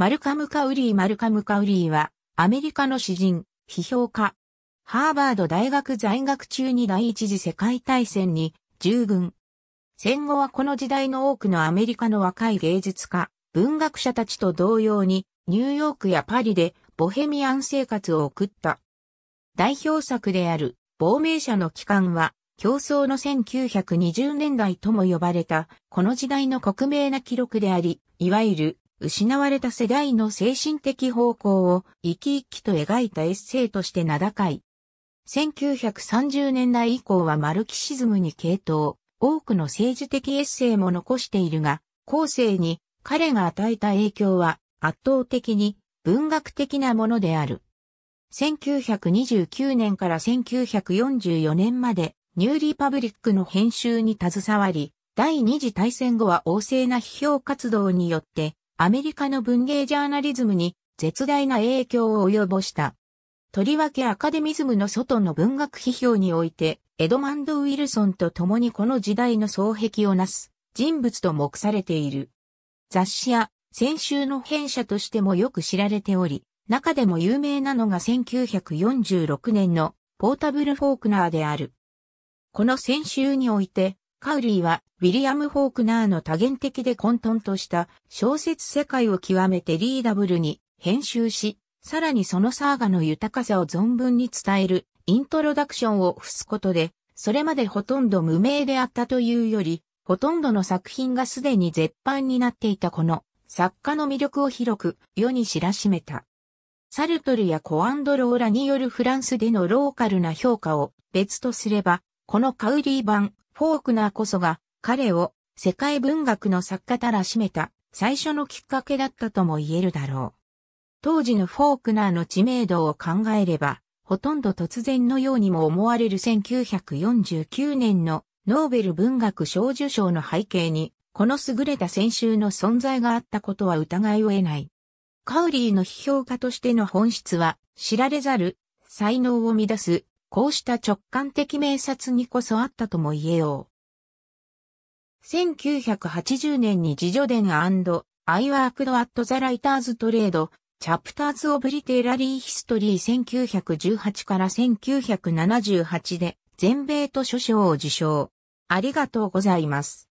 マルカム・カウリー・マルカム・カウリーは、アメリカの詩人、批評家。ハーバード大学在学中に第一次世界大戦に従軍。戦後はこの時代の多くのアメリカの若い芸術家、文学者たちと同様に、ニューヨークやパリでボヘミアン生活を送った。代表作である、亡命者の帰還は、競争の1920年代とも呼ばれた、この時代の克明な記録であり、いわゆる失われた世代の精神的方向を生き生きと描いたエッセイとして名高い。1930年代以降はマルキシズムに傾倒、多くの政治的エッセイも残しているが、後世に彼が与えた影響は圧倒的に文学的なものである。1929年から1944年までニューリパブリックの編集に携わり、第二次大戦後は旺盛な批評活動によってアメリカの文芸ジャーナリズムに絶大な影響を及ぼした。とりわけアカデミズムの外の文学批評において、エドマンド・ウィルソンと共にこの時代の双璧をなす人物と目されている。雑誌や先週の編者としてもよく知られており、中でも有名なのが1946年のポータブル・フォークナーである。この先週において、カウリーは、ウィリアム・フォークナーの多元的で混沌とした小説世界を極めてリーダブルに編集し、さらにそのサーガの豊かさを存分に伝えるイントロダクションを付すことで、それまでほとんど無名であったというより、ほとんどの作品がすでに絶版になっていたこの作家の魅力を広く世に知らしめた。サルトルやコアンドローラによるフランスでのローカルな評価を別とすれば、このカウリー版フォークナーこそが彼を世界文学の作家たらしめた最初のきっかけだったとも言えるだろう。当時のフォークナーの知名度を考えれば、ほとんど突然のようにも思われる1949年のノーベル文学賞受賞の背景に、この優れた先週の存在があったことは疑いを得ない。カウリーの批評家としての本質は、知られざる才能を乱すこうした直感的名察にこそあったとも言えよう。1980年に自助伝アイワークドアットザライターズトレード、チャプターズオブリテラリーヒストリー1918から1978で全米図書賞を受賞。ありがとうございます。